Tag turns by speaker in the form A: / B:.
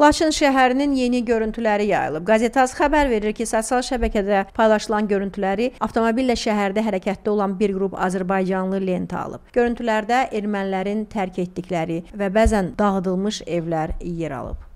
A: Laçın şəhərinin yeni görüntüləri yayılıb. Qazetaz xəbər verir ki, sosial şəbəkədə paylaşılan görüntüləri avtomobillə şəhərdə hərəkətdə olan bir qrup azərbaycanlı lentə alıb. Görüntülərdə ermənilərin tərk etdikləri və bəzən dağıdılmış evlər yer alıb.